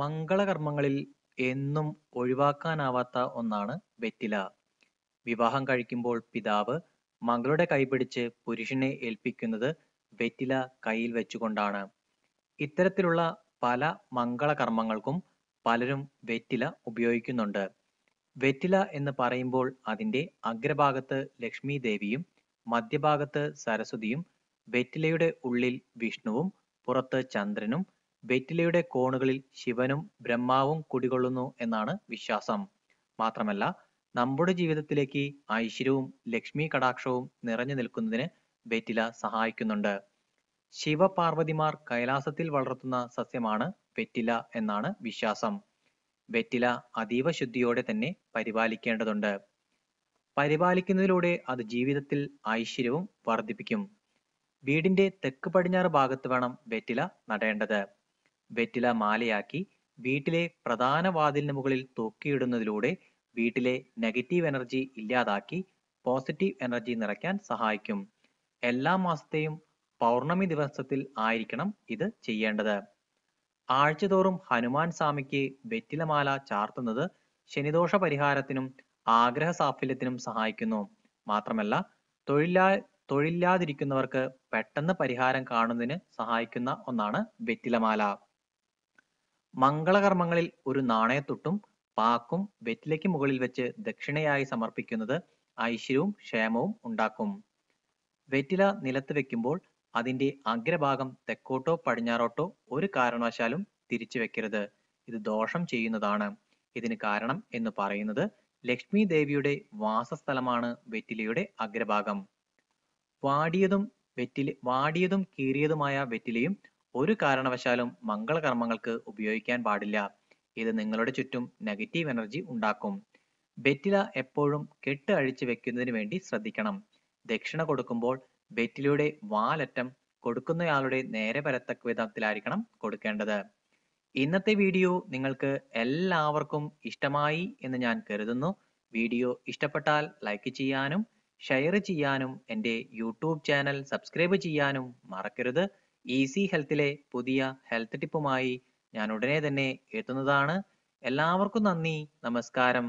മംഗളകർമ്മങ്ങളിൽ എന്നും ഒഴിവാക്കാനാവാത്ത ഒന്നാണ് വെറ്റില. വിവാഹം കഴിക്കുമ്പോൾ പിതാവ് മകളുടെ കൈപിടിച്ച് പുരുഷനെ ഏൽപ്പിക്കുന്നത് വെറ്റില കയ്യിൽ വെച്ചുകൊണ്ടാണ്. ഇത്തരത്തിലുള്ള പല മംഗളകർമ്മങ്ങൾക്കും പലരും വെറ്റില ഉപയോഗിക്കുന്നുണ്ട്. വെറ്റില എന്ന് പറയുമ്പോൾ അതിന്റെ അഗ്രഭാഗത്ത് ലക്ഷ്മി ദേവിയും മധ്യഭാഗത്ത് സരസ്വതിയും വെറ്റിലയുടെ ഉള്ളിൽ വിഷ്ണുവും പുറത്ത് ചന്ദ്രനും വെറ്റിലയുടെ കോണുകളിൽ ശിവനും ബ്രഹ്മാവും കുടികൊള്ളുന്നു എന്നാണ് വിശ്വാസം. മാത്രമല്ല നമ്മുടെ ജീവിതത്തിലേക്ക് ഐശ്വര്യവും കടാക്ഷവും നിറഞ്ഞു നിൽക്കുന്നതിന് വെറ്റില സഹായിക്കുന്നുണ്ട്. ശിവപാർവതിമാർ കൈലാസത്തിൽ വളർത്തുന്ന സസ്യമാണ് വെറ്റില എന്നാണ് വിശ്വാസം. വെറ്റില അതീവ ശുദ്ധിയോടെ തന്നെ പരിപാലിക്കേണ്ടതുണ്ട്. പരിപാലിക്കുന്നതിലൂടെ അത് ജീവിതത്തിൽ ഐശ്വര്യവും വർദ്ധിപ്പിക്കും. വീടിന്റെ തെക്ക് പടിഞ്ഞാറ് ഭാഗത്ത് വേണം വെറ്റില നടേണ്ടത്. വെറ്റില മാലയാക്കി വീട്ടിലെ പ്രധാന വാതിലിന് മുകളിൽ തൂക്കിയിടുന്നതിലൂടെ വീട്ടിലെ നെഗറ്റീവ് എനർജി ഇല്ലാതാക്കി പോസിറ്റീവ് എനർജി നിറയ്ക്കാൻ സഹായിക്കും എല്ലാ മാസത്തെയും പൗർണമി ദിവസത്തിൽ ആയിരിക്കണം ഇത് ചെയ്യേണ്ടത് ആഴ്ചതോറും ഹനുമാൻ സ്വാമിക്ക് വെറ്റിലമാല ചാർത്തുന്നത് ശനിദോഷ പരിഹാരത്തിനും ആഗ്രഹ സാഫല്യത്തിനും സഹായിക്കുന്നു മാത്രമല്ല തൊഴിലാ തൊഴിലില്ലാതിരിക്കുന്നവർക്ക് പെട്ടെന്ന് പരിഹാരം കാണുന്നതിന് സഹായിക്കുന്ന ഒന്നാണ് വെറ്റിലമാല മംഗളകർമ്മങ്ങളിൽ ഒരു നാണയത്തൊട്ടും പാക്കും വെറ്റിലയ്ക്ക് മുകളിൽ വെച്ച് ദക്ഷിണയായി സമർപ്പിക്കുന്നത് ഐശ്വര്യവും ക്ഷേമവും ഉണ്ടാക്കും. വെറ്റില നിലത്ത് വെക്കുമ്പോൾ അതിന്റെ അഗ്രഭാഗം തെക്കോട്ടോ പടിഞ്ഞാറോട്ടോ ഒരു കാരണവശാലും തിരിച്ചു വെക്കരുത്. ഇത് ദോഷം ചെയ്യുന്നതാണ്. ഇതിന് കാരണം എന്ന് പറയുന്നത് ലക്ഷ്മി ദേവിയുടെ വാസസ്ഥലമാണ് വെറ്റിലയുടെ അഗ്രഭാഗം. വാടിയതും വെറ്റില വാടിയതും കീറിയതുമായ വെറ്റിലയും ഒരു കാരണവശാലും മംഗളകർമ്മങ്ങൾക്ക് ഉപയോഗിക്കാൻ പാടില്ല ഇത് നിങ്ങളുടെ ചുറ്റും നെഗറ്റീവ് എനർജി ഉണ്ടാക്കും ബെറ്റില എപ്പോഴും കെട്ട് അഴിച്ചു വെക്കുന്നതിന് വേണ്ടി ശ്രദ്ധിക്കണം ദക്ഷിണ കൊടുക്കുമ്പോൾ ബെറ്റിലയുടെ വാലറ്റം കൊടുക്കുന്നയാളുടെ നേരെ പരത്തക്ക വിധത്തിലായിരിക്കണം കൊടുക്കേണ്ടത് ഇന്നത്തെ വീഡിയോ നിങ്ങൾക്ക് എല്ലാവർക്കും ഇഷ്ടമായി എന്ന് ഞാൻ കരുതുന്നു വീഡിയോ ഇഷ്ടപ്പെട്ടാൽ ലൈക്ക് ചെയ്യാനും ഷെയർ ചെയ്യാനും എൻ്റെ യൂട്യൂബ് ചാനൽ സബ്സ്ക്രൈബ് ചെയ്യാനും മറക്കരുത് ഈസി ഹെൽത്തിലെ പുതിയ ഹെൽത്ത് ടിപ്പുമായി ഞാൻ ഉടനെ തന്നെ എത്തുന്നതാണ് എല്ലാവർക്കും നന്ദി നമസ്കാരം